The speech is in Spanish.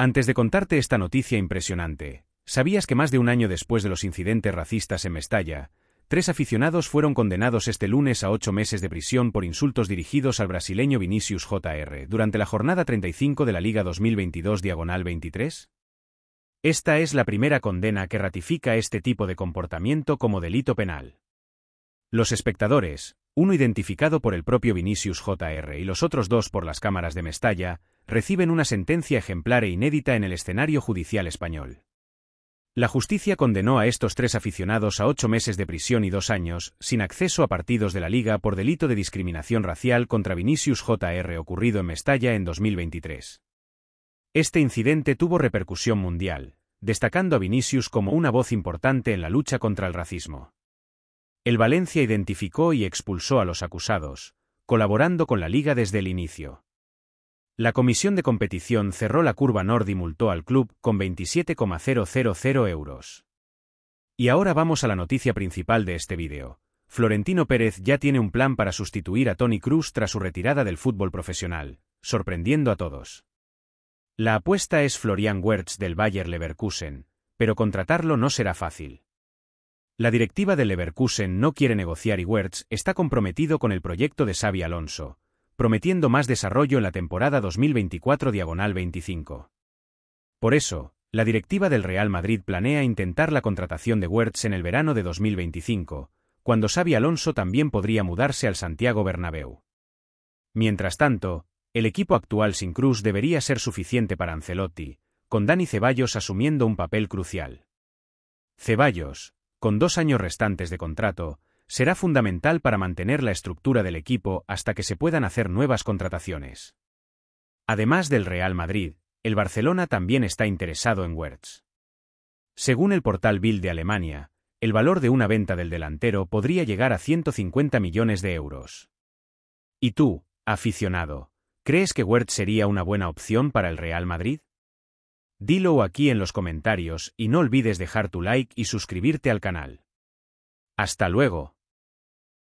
Antes de contarte esta noticia impresionante, ¿sabías que más de un año después de los incidentes racistas en Mestalla, tres aficionados fueron condenados este lunes a ocho meses de prisión por insultos dirigidos al brasileño Vinicius Jr. durante la jornada 35 de la Liga 2022 Diagonal 23? Esta es la primera condena que ratifica este tipo de comportamiento como delito penal. Los espectadores, uno identificado por el propio Vinicius Jr. y los otros dos por las cámaras de Mestalla, reciben una sentencia ejemplar e inédita en el escenario judicial español. La justicia condenó a estos tres aficionados a ocho meses de prisión y dos años, sin acceso a partidos de la Liga por delito de discriminación racial contra Vinicius JR ocurrido en Mestalla en 2023. Este incidente tuvo repercusión mundial, destacando a Vinicius como una voz importante en la lucha contra el racismo. El Valencia identificó y expulsó a los acusados, colaborando con la Liga desde el inicio. La comisión de competición cerró la curva Nord y multó al club con 27,000 euros. Y ahora vamos a la noticia principal de este vídeo. Florentino Pérez ya tiene un plan para sustituir a Tony Cruz tras su retirada del fútbol profesional, sorprendiendo a todos. La apuesta es Florian Wertz del Bayer Leverkusen, pero contratarlo no será fácil. La directiva del Leverkusen no quiere negociar y Wertz está comprometido con el proyecto de Xavi Alonso, prometiendo más desarrollo en la temporada 2024-25. Por eso, la directiva del Real Madrid planea intentar la contratación de Wertz en el verano de 2025, cuando Xavi Alonso también podría mudarse al Santiago Bernabéu. Mientras tanto, el equipo actual sin Cruz debería ser suficiente para Ancelotti, con Dani Ceballos asumiendo un papel crucial. Ceballos, con dos años restantes de contrato, será fundamental para mantener la estructura del equipo hasta que se puedan hacer nuevas contrataciones. Además del Real Madrid, el Barcelona también está interesado en Wertz. Según el portal Bild de Alemania, el valor de una venta del delantero podría llegar a 150 millones de euros. ¿Y tú, aficionado, crees que Wertz sería una buena opción para el Real Madrid? Dilo aquí en los comentarios y no olvides dejar tu like y suscribirte al canal. Hasta luego.